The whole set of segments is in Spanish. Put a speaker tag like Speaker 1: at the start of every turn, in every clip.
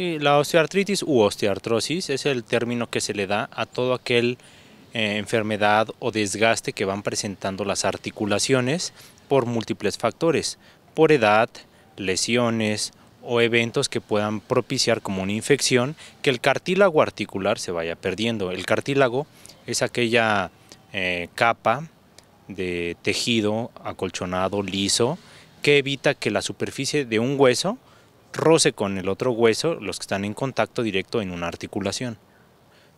Speaker 1: la osteoartritis u osteoartrosis es el término que se le da a todo aquel eh, enfermedad o desgaste que van presentando las articulaciones por múltiples factores, por edad, lesiones o eventos que puedan propiciar como una infección que el cartílago articular se vaya perdiendo. El cartílago es aquella eh, capa de tejido acolchonado, liso, que evita que la superficie de un hueso roce con el otro hueso, los que están en contacto directo en una articulación.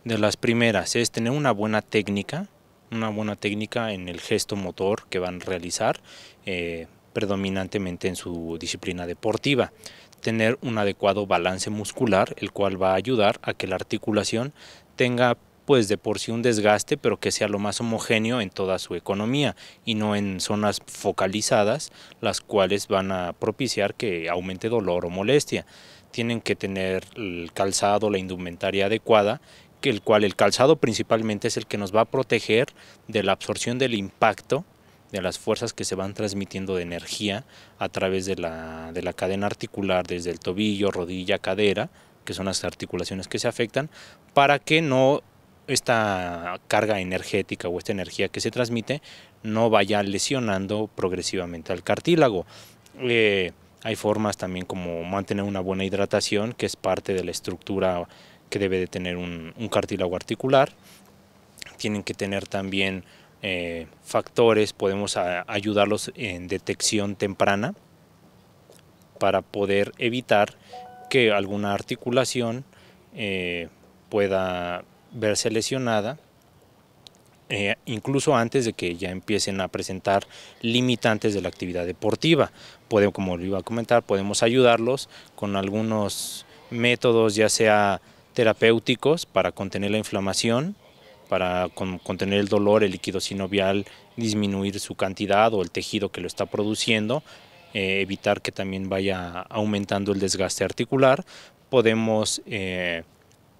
Speaker 1: De las primeras es tener una buena técnica, una buena técnica en el gesto motor que van a realizar, eh, predominantemente en su disciplina deportiva. Tener un adecuado balance muscular, el cual va a ayudar a que la articulación tenga pues de por sí un desgaste, pero que sea lo más homogéneo en toda su economía y no en zonas focalizadas, las cuales van a propiciar que aumente dolor o molestia. Tienen que tener el calzado, la indumentaria adecuada, que el cual el calzado principalmente es el que nos va a proteger de la absorción del impacto de las fuerzas que se van transmitiendo de energía a través de la, de la cadena articular, desde el tobillo, rodilla, cadera, que son las articulaciones que se afectan, para que no esta carga energética o esta energía que se transmite no vaya lesionando progresivamente al cartílago. Eh, hay formas también como mantener una buena hidratación, que es parte de la estructura que debe de tener un, cartílago articular. Tienen que tener también eh, factores, podemos ayudarlos en detección temprana para poder evitar que alguna articulación eh, pueda verse lesionada, eh, incluso antes de que ya empiecen a presentar limitantes de la actividad deportiva. como lo iba a comentar, podemos ayudarlos con algunos métodos, ya sea terapéuticos para contener la inflamación, para contener el dolor, el líquido sinovial, disminuir su cantidad o el tejido que lo está produciendo, eh, evitar que también vaya aumentando el desgaste articular. Podemos eh,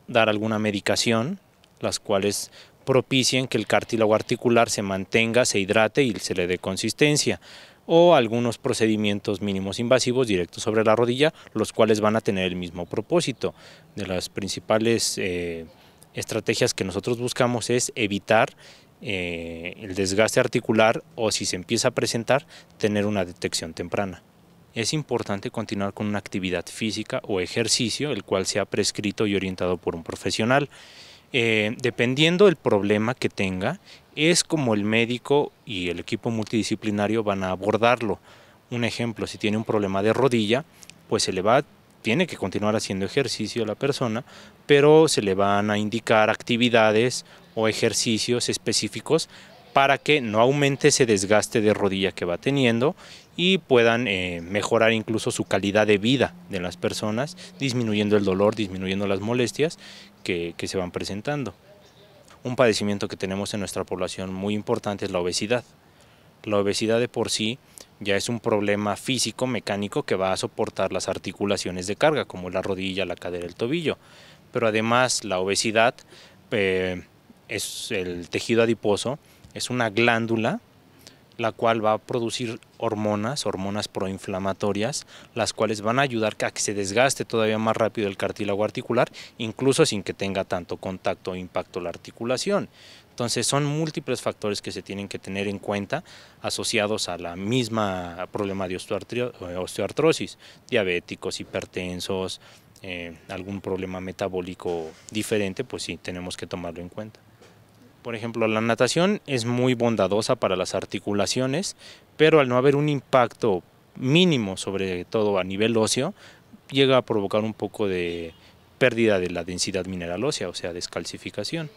Speaker 1: dar alguna medicación, las cuales propicien que el cartílago articular se mantenga, se hidrate y se le dé consistencia o algunos procedimientos mínimos invasivos directos sobre la rodilla, los cuales van a tener el mismo propósito. De las principales eh, estrategias que nosotros buscamos es evitar eh, el desgaste articular o si se empieza a presentar, tener una detección temprana es importante continuar con una actividad física o ejercicio, el cual sea prescrito y orientado por un profesional. Eh, dependiendo del problema que tenga, es como el médico y el equipo multidisciplinario van a abordarlo. Un ejemplo, si tiene un problema de rodilla, pues se le va, tiene que continuar haciendo ejercicio a la persona, pero se le van a indicar actividades o ejercicios específicos para que no aumente ese desgaste de rodilla que va teniendo y puedan eh, mejorar incluso su calidad de vida de las personas, disminuyendo el dolor, disminuyendo las molestias que, se van presentando. Un padecimiento que tenemos en nuestra población muy importante es la obesidad. La obesidad de por sí ya es un problema físico, mecánico, que va a soportar las articulaciones de carga, como la rodilla, la cadera, el tobillo. Pero además la obesidad eh, es el tejido adiposo es una glándula la cual va a producir hormonas, hormonas proinflamatorias, las cuales van a ayudar a que se desgaste todavía más rápido el cartílago articular, incluso sin que tenga tanto contacto o impacto la articulación. Entonces son múltiples factores que se tienen que tener en cuenta asociados a la misma problema de eh, osteoartrosis, diabéticos, hipertensos, eh, algún problema metabólico diferente, pues sí, tenemos que tomarlo en cuenta. Por ejemplo, la natación es muy bondadosa para las articulaciones, pero al no haber un impacto mínimo, sobre todo a nivel óseo, llega a provocar un poco de pérdida de la densidad mineral ósea, o sea, descalcificación.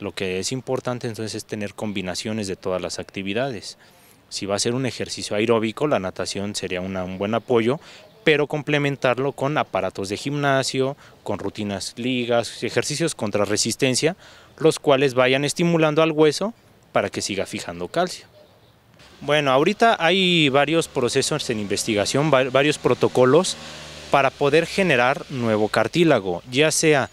Speaker 1: Lo que es importante entonces es tener combinaciones de todas las actividades. Si va a ser un ejercicio aeróbico, la natación sería un buen apoyo, pero complementarlo con aparatos de gimnasio, con rutinas ligas, ejercicios contra resistencia, los cuales vayan estimulando al hueso para que siga fijando calcio. Bueno, ahorita hay varios procesos en investigación, varios protocolos para poder generar nuevo cartílago, ya sea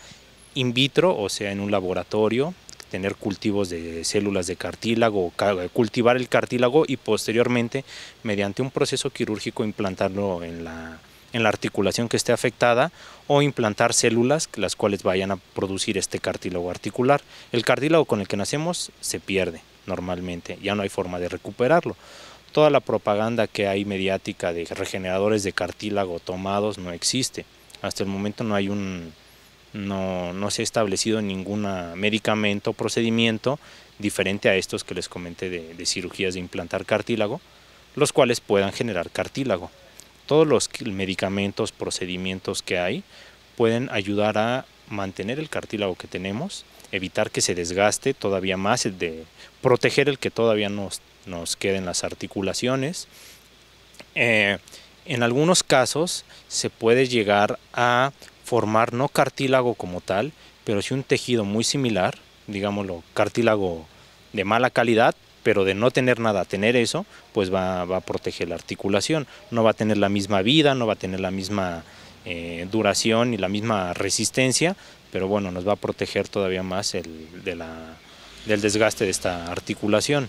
Speaker 1: in vitro, o sea, en un laboratorio, tener cultivos de células de cartílago, cultivar el cartílago y posteriormente, mediante un proceso quirúrgico, implantarlo en la, en la articulación que esté afectada o implantar células las cuales vayan a producir este cartílago articular. El cartílago con el que nacemos se pierde normalmente, ya no hay forma de recuperarlo. Toda la propaganda que hay mediática de regeneradores de cartílago tomados no existe. Hasta el momento no hay un, no, se ha establecido ningún medicamento o procedimiento diferente a estos que les comenté de, cirugías de implantar cartílago, los cuales puedan generar cartílago. Todos los medicamentos, procedimientos que hay pueden ayudar a mantener el cartílago que tenemos, evitar que se desgaste todavía más, de proteger el que todavía nos, nos las articulaciones. Eh, en algunos casos se puede llegar a formar no cartílago como tal, pero sí un tejido muy similar, digámoslo, cartílago de mala calidad, pero de no tener nada, tener eso, pues va, a proteger la articulación, no va a tener la misma vida, no va a tener la misma eh, duración y la misma resistencia, pero bueno, nos va a proteger todavía más del desgaste de esta articulación.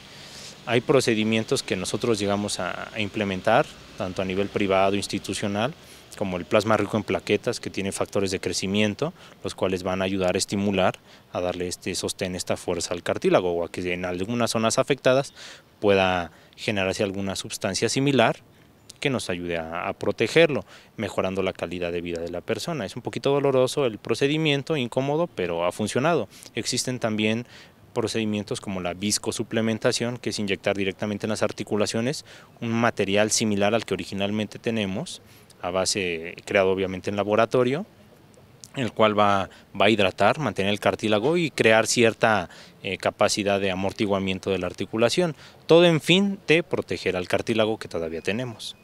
Speaker 1: Hay procedimientos que nosotros llegamos a implementar, tanto a nivel privado, institucional, como el plasma rico en plaquetas, que tiene factores de crecimiento, los cuales van a ayudar a estimular, a darle este sostén, esta fuerza al cartílago, o a que en algunas zonas afectadas pueda generarse alguna sustancia similar que nos ayude a, protegerlo, mejorando la calidad de vida de la persona. Es un poquito doloroso el procedimiento, incómodo, pero ha funcionado. Existen también procedimientos como la viscosuplementación, que es inyectar directamente en las articulaciones un material similar al que originalmente tenemos, a base, creado obviamente en laboratorio, el cual va, a hidratar, mantener el cartílago y crear cierta eh, capacidad de amortiguamiento de la articulación, todo en fin de proteger al cartílago que todavía tenemos.